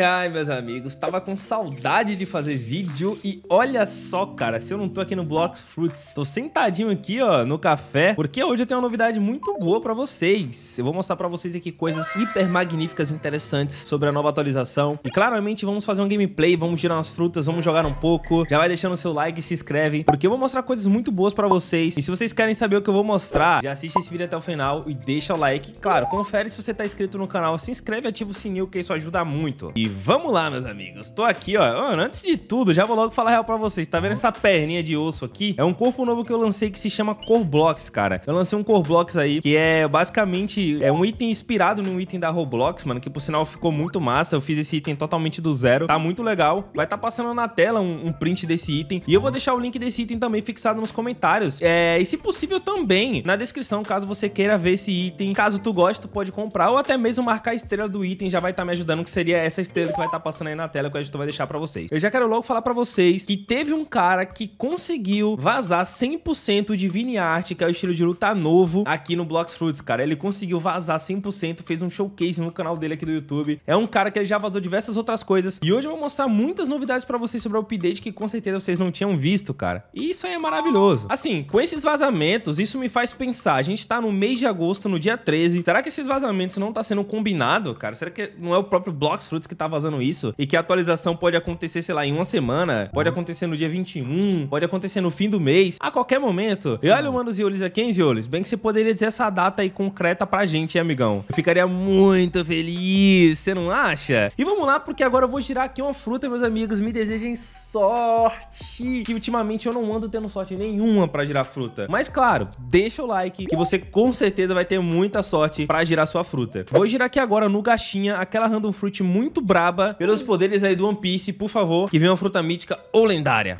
Ai, ai, meus amigos, tava com saudade de fazer vídeo e olha só, cara, se eu não tô aqui no Blocks Fruits, tô sentadinho aqui, ó, no café, porque hoje eu tenho uma novidade muito boa pra vocês. Eu vou mostrar pra vocês aqui coisas hiper magníficas e interessantes sobre a nova atualização. E claramente vamos fazer um gameplay, vamos girar umas frutas, vamos jogar um pouco. Já vai deixando o seu like e se inscreve, porque eu vou mostrar coisas muito boas pra vocês. E se vocês querem saber o que eu vou mostrar, já assiste esse vídeo até o final e deixa o like. Claro, confere se você tá inscrito no canal, se inscreve e ativa o sininho, que isso ajuda muito. E vamos lá, meus amigos. Tô aqui, ó. Mano, antes de tudo, já vou logo falar real pra vocês. Tá vendo essa perninha de osso aqui? É um corpo novo que eu lancei que se chama Corblox, cara. Eu lancei um Corblox aí, que é basicamente é um item inspirado num item da Roblox, mano, que por sinal ficou muito massa. Eu fiz esse item totalmente do zero. Tá muito legal. Vai estar tá passando na tela um, um, print desse item. E eu vou deixar o link desse item também fixado nos comentários. É, e se possível também na descrição, caso você queira ver esse item. Caso tu goste, tu pode comprar ou até mesmo marcar a estrela do item. Já vai estar tá me ajudando, que seria essa estrela certeza que vai estar tá passando aí na tela que o editor vai deixar pra vocês. Eu já quero logo falar pra vocês que teve um cara que conseguiu vazar 100% de Vini Art, que é o estilo de luta novo aqui no Blocks Fruits, cara. Ele conseguiu vazar 100%, fez um showcase no canal dele aqui do YouTube. É um cara que ele já vazou diversas outras coisas. E hoje eu vou mostrar muitas novidades pra vocês sobre o update que com certeza vocês não tinham visto, cara. E isso aí é maravilhoso. Assim, com esses vazamentos, isso me faz pensar. A gente tá no mês de agosto, no dia 13. Será que esses vazamentos não tá sendo combinado, cara? Será que não é o próprio Blocks Fruits que tá tá vazando isso e que a atualização pode acontecer, sei lá, em uma semana, pode uhum. acontecer no dia 21, pode acontecer no fim do mês, a qualquer momento. E olha, uhum. mano, Ziolis aqui, hein, Ziolis? Bem que você poderia dizer essa data aí concreta pra gente, hein, amigão? Eu ficaria muito feliz, você não acha? E vamos lá, porque agora eu vou girar aqui uma fruta, meus amigos, me desejem sorte. Que ultimamente eu não ando tendo sorte nenhuma pra girar fruta. Mas claro, deixa o like que você com certeza vai ter muita sorte pra girar sua fruta. Vou girar aqui agora no Gaxinha, aquela random fruit muito braba pelos poderes aí do One Piece, por favor, que venha uma fruta mítica ou lendária.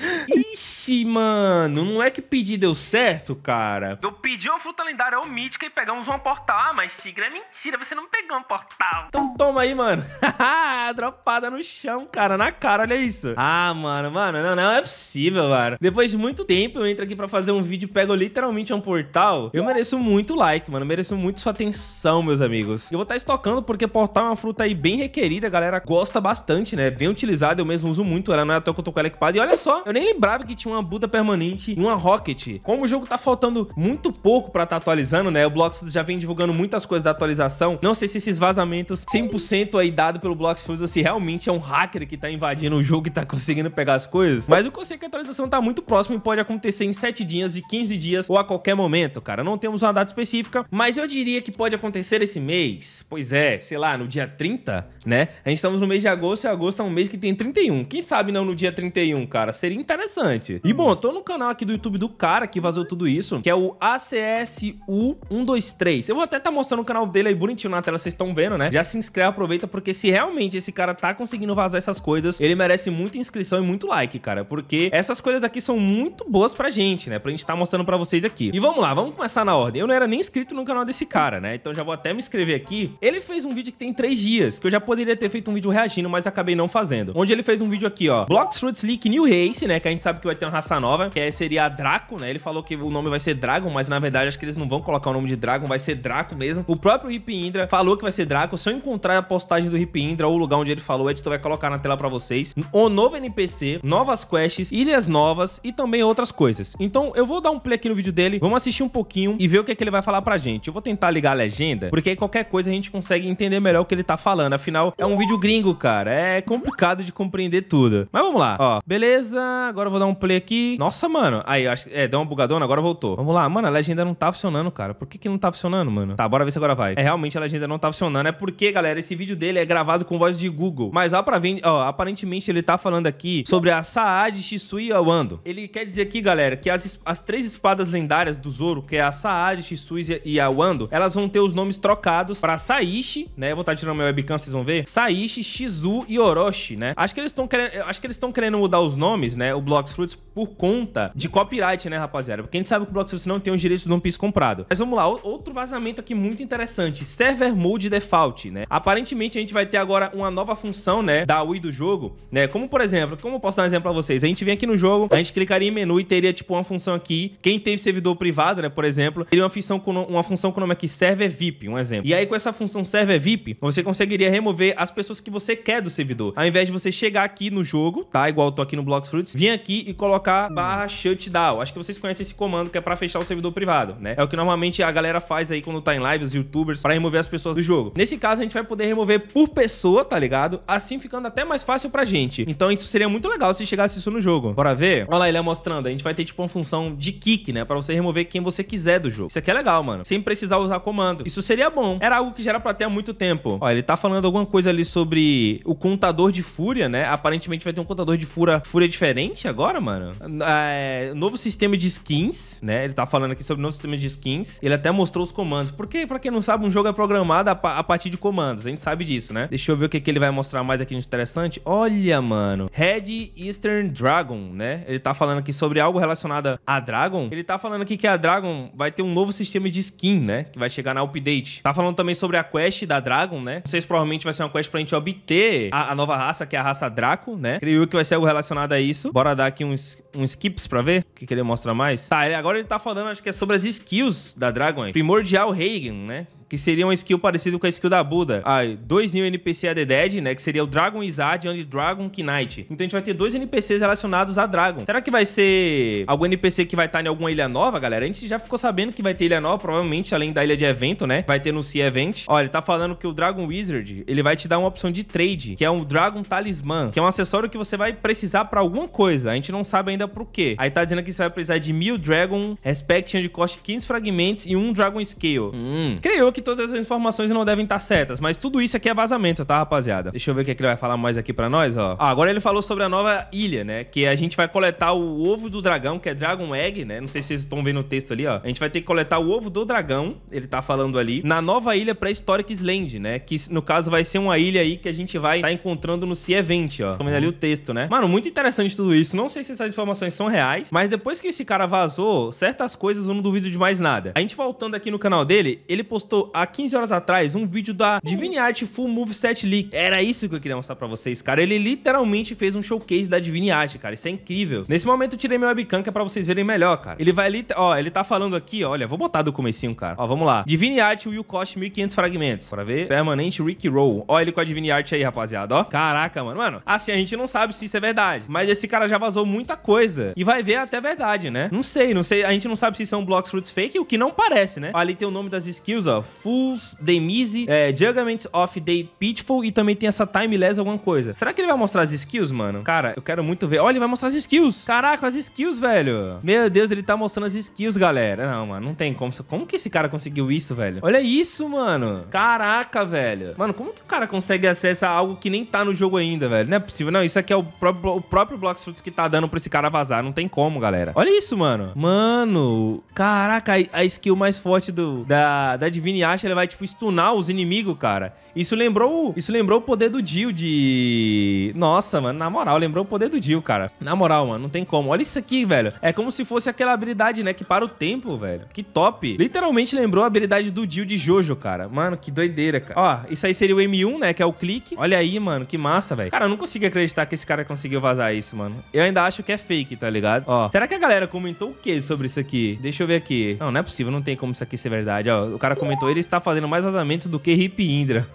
Ixi, mano, não é que pedir deu certo, cara. Eu pedi uma fruta lendária ou mítica e pegamos um portal. Ah, mas Sigre, é mentira, você não pegou um portal. Então toma aí, mano. Dropada no chão, cara, na cara, olha isso. Ah, mano, mano, não, não é possível, mano. Depois de muito tempo eu entro aqui pra fazer um vídeo e pego literalmente um portal. Eu mereço muito like, mano, eu mereço muito sua atenção, meus amigos. Eu vou estar tá estocando porque portal é uma fruta aí bem requerida, galera gosta bastante, né? Bem utilizada, eu mesmo uso muito. Ela não é que eu tô com ela equipada. E olha só, eu nem lembrava que tinha uma Buda permanente e uma Rocket. Como o jogo tá faltando muito pouco pra tá atualizando, né? O Bloxfoods já vem divulgando muitas coisas da atualização. Não sei se esses vazamentos 100% aí dado pelo Bloxfoods, se realmente é um hacker que tá invadindo o jogo e tá conseguindo pegar as coisas. Mas eu consigo é que a atualização tá muito próxima e pode acontecer em 7 dias e 15 dias ou a qualquer momento, cara. Não temos uma data específica, mas eu diria que pode acontecer esse mês. Pois é, sei lá, no dia 30, né? A gente tá estamos no mês de agosto e agosto é um mês que tem 31. Quem sabe não no dia 31, cara? Seria interessante. E bom, eu tô no canal aqui do YouTube do cara que vazou tudo isso, que é o ACSU123. Eu vou até tá mostrando o canal dele aí bonitinho na tela, vocês estão vendo, né? Já se inscreve, aproveita, porque se realmente esse cara tá conseguindo vazar essas coisas, ele merece muita inscrição e muito like, cara, porque essas coisas aqui são muito boas pra gente, né? Pra gente tá mostrando pra vocês aqui. E vamos lá, vamos começar na ordem. Eu não era nem inscrito no canal desse cara, né? Então já vou até me inscrever aqui. Ele fez um vídeo que tem três dias, que eu já poderia ter feito um vídeo vídeo reagindo, mas acabei não fazendo. Onde ele fez um vídeo aqui, ó. Blocks Fruits Leak New Race, né? Que a gente sabe que vai ter uma raça nova, que aí seria a Draco, né? Ele falou que o nome vai ser Dragon, mas na verdade acho que eles não vão colocar o nome de Dragon, vai ser Draco mesmo. O próprio Hip Indra falou que vai ser Draco. Se eu encontrar a postagem do Hip Indra ou o lugar onde ele falou, o editor vai colocar na tela pra vocês. O novo NPC, novas quests, ilhas novas e também outras coisas. Então eu vou dar um play aqui no vídeo dele, vamos assistir um pouquinho e ver o que, é que ele vai falar pra gente. Eu vou tentar ligar a legenda, porque aí qualquer coisa a gente consegue entender melhor o que ele tá falando. Afinal, é um vídeo gringo gringo, cara. É complicado de compreender tudo. Mas vamos lá. Ó, beleza. Agora eu vou dar um play aqui. Nossa, mano. Aí, acho que... É, deu uma bugadona, agora voltou. Vamos lá. Mano, a legenda não tá funcionando, cara. Por que que não tá funcionando, mano? Tá, bora ver se agora vai. É, realmente a legenda não tá funcionando. É porque, galera, esse vídeo dele é gravado com voz de Google. Mas ó, pra ver, ó, aparentemente ele tá falando aqui sobre a Saad Shisui Awando. Ele quer dizer aqui, galera, que as, as três espadas lendárias do Zoro, que é a Saad, Shisui e Awando, elas vão ter os nomes trocados pra Saishi, né? Eu vou estar tirando meu webcam, vocês vão ver. Saishi Takashi, Shizu e Orochi, né? Acho que eles estão querendo, acho que eles estão querendo mudar os nomes, né? O Blox Fruits por conta de copyright, né, rapaziada? Porque a gente sabe que o Blox Fruits não tem os direitos do One Piece comprado. Mas vamos lá, outro vazamento aqui muito interessante, Server Mode Default, né? Aparentemente a gente vai ter agora uma nova função, né, da UI do jogo, né? Como por exemplo, como eu posso dar um exemplo para vocês? A gente vem aqui no jogo, a gente clicaria em menu e teria tipo uma função aqui, quem teve servidor privado, né, por exemplo, teria uma função com uma função com o nome aqui Server VIP, um exemplo. E aí com essa função Server VIP, você conseguiria remover as pessoas que você quer do servidor. Ao invés de você chegar aqui no jogo, tá? Igual eu tô aqui no Blocks Fruits, vir aqui e colocar barra shutdown. Acho que vocês conhecem esse comando que é pra fechar o servidor privado, né? É o que normalmente a galera faz aí quando tá em live, os youtubers, pra remover as pessoas do jogo. Nesse caso, a gente vai poder remover por pessoa, tá ligado? Assim ficando até mais fácil pra gente. Então isso seria muito legal se chegasse isso no jogo. Bora ver? Olha lá ele é mostrando. A gente vai ter tipo uma função de kick, né? Pra você remover quem você quiser do jogo. Isso aqui é legal, mano. Sem precisar usar comando. Isso seria bom. Era algo que já era pra ter há muito tempo. Ó, ele tá falando alguma coisa ali sobre sobre o contador de fúria, né? Aparentemente vai ter um contador de fúria, fúria diferente agora, mano. Ah, é, novo sistema de skins, né? Ele tá falando aqui sobre novo sistema de skins. Ele até mostrou os comandos. Porque, pra quem não sabe, um jogo é programado a, a partir de comandos. A gente sabe disso, né? Deixa eu ver o que, que ele vai mostrar mais aqui de interessante. Olha, mano. Red Eastern Dragon, né? Ele tá falando aqui sobre algo relacionado a Dragon. Ele tá falando aqui que a Dragon vai ter um novo sistema de skin, né? Que vai chegar na update. Tá falando também sobre a quest da Dragon, né? Não sei se provavelmente vai ser uma quest pra gente obter a, a, nova raça, que é a raça Draco, né? Creio que vai ser algo relacionado a isso. Bora dar aqui uns, uns skips pra ver o que, que ele mostra mais. Tá, ele, agora ele tá falando, acho que é sobre as skills da Dragon. Primordial Reagan, né? que seria uma skill parecida com a skill da Buda. Ah, dois new NPC AD Dead, né? Que seria o Dragon Izard e Dragon Knight. Então a gente vai ter dois NPCs relacionados a Dragon. Será que vai ser algum NPC que vai estar em alguma ilha nova, galera? A gente já ficou sabendo que vai ter ilha nova, provavelmente, além da ilha de evento, né? Vai ter no Sea Event. Olha, ele tá falando que o Dragon Wizard, ele vai te dar uma opção de trade, que é um Dragon Talismã, que é um acessório que você vai precisar pra alguma coisa. A gente não sabe ainda por quê. Aí tá dizendo que você vai precisar de mil Dragon Respection de coste 15 fragmentos e um Dragon Scale. Hum. Creio que que todas as informações não devem estar certas, mas tudo isso aqui é vazamento, tá, rapaziada? Deixa eu ver o que, é que ele vai falar mais aqui para nós, ó. Ah, agora ele falou sobre a nova ilha, né? Que a gente vai coletar o ovo do dragão, que é Dragon Egg, né? Não sei se vocês estão vendo o texto ali, ó. A gente vai ter que coletar o ovo do dragão, ele tá falando ali, na nova ilha pré historic Island, né? Que no caso vai ser uma ilha aí que a gente vai estar tá encontrando no Sea Event, ó. Tô tá vendo ali o texto, né? Mano, muito interessante tudo isso. Não sei se essas informações são reais, mas depois que esse cara vazou, certas coisas eu não duvido de mais nada. A gente voltando aqui no canal dele, ele postou há 15 horas atrás um vídeo da Divine Art Full Moveset Leak. Era isso que eu queria mostrar pra vocês, cara. Ele literalmente fez um showcase da Divine Art, cara. Isso é incrível. Nesse momento eu tirei meu webcam, que é pra vocês verem melhor, cara. Ele vai ali, ó, ele tá falando aqui, olha, vou botar do comecinho, cara. Ó, vamos lá. Divine Art Will Cost 1500 fragmentos. Pra ver, permanente Rick Roll. Ó ele com a Divine Art aí, rapaziada, ó. Caraca, mano. Mano, assim, a gente não sabe se isso é verdade, mas esse cara já vazou muita coisa. E vai ver até verdade, né? Não sei, não sei. A gente não sabe se são é blocks fruits fake, o que não parece, né? Ó, ali tem o nome das skills, ó. Fools, Demise, é, Judgment of the Pitfall e também tem essa Timeless alguma coisa. Será que ele vai mostrar as skills, mano? Cara, eu quero muito ver. Olha, ele vai mostrar as skills. Caraca, as skills, velho. Meu Deus, ele tá mostrando as skills, galera. Não, mano, não tem como. Como que esse cara conseguiu isso, velho? Olha isso, mano. Caraca, velho. Mano, como que o cara consegue acessar algo que nem tá no jogo ainda, velho? Não é possível. Não, isso aqui é o próprio, o próprio Blocks Fruits que tá dando pra esse cara vazar. Não tem como, galera. Olha isso, mano. Mano, caraca, a, a skill mais forte do, da, da Divine acha, ele vai, tipo, stunar os inimigos, cara. Isso lembrou, isso lembrou o poder do Jill de... Nossa, mano, na moral, lembrou o poder do Jill, cara. Na moral, mano, não tem como. Olha isso aqui, velho. É como se fosse aquela habilidade, né, que para o tempo, velho. Que top. Literalmente lembrou a habilidade do Jill de Jojo, cara. Mano, que doideira, cara. Ó, isso aí seria o M1, né, que é o clique. Olha aí, mano, que massa, velho. Cara, eu não consigo acreditar que esse cara conseguiu vazar isso, mano. Eu ainda acho que é fake, tá ligado? Ó, será que a galera comentou o que sobre isso aqui? Deixa eu ver aqui. Não, não é possível, não tem como isso aqui ser verdade. Ó, o cara comentou ele está fazendo mais vazamentos do que Hip Indra.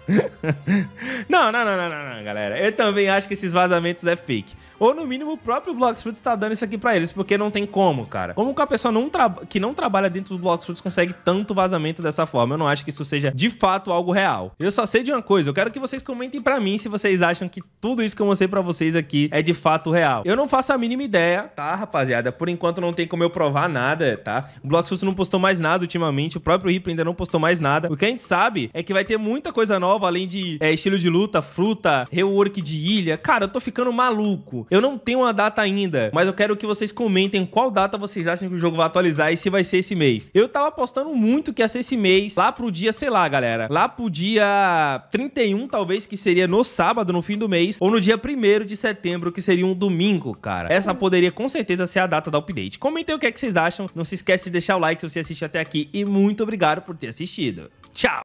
não, não, não, não, não, não, galera. Eu também acho que esses vazamentos é fake. Ou no mínimo o próprio Bloxfruits está dando isso aqui para eles, porque não tem como, cara. Como que a pessoa não que não trabalha dentro do Bloxfruits consegue tanto vazamento dessa forma? Eu não acho que isso seja de fato algo real. Eu só sei de uma coisa, eu quero que vocês comentem para mim se vocês acham que tudo isso que eu mostrei para vocês aqui é de fato real. Eu não faço a mínima ideia, tá, rapaziada? Por enquanto não tem como eu provar nada, tá? O Bloxfruits não postou mais nada ultimamente, o próprio Rip ainda não postou mais nada nada. O que a gente sabe é que vai ter muita coisa nova, além de é, estilo de luta, fruta, rework de ilha. Cara, eu tô ficando maluco. Eu não tenho uma data ainda, mas eu quero que vocês comentem qual data vocês acham que o jogo vai atualizar e se vai ser esse mês. Eu tava apostando muito que ia ser esse mês, lá pro dia, sei lá, galera, lá pro dia 31, talvez, que seria no sábado, no fim do mês, ou no dia 1 de setembro, que seria um domingo, cara. Essa poderia com certeza ser a data da update. Comentem o que é que vocês acham. Não se esquece de deixar o like se você assistiu até aqui e muito obrigado por ter assistido. Tchau!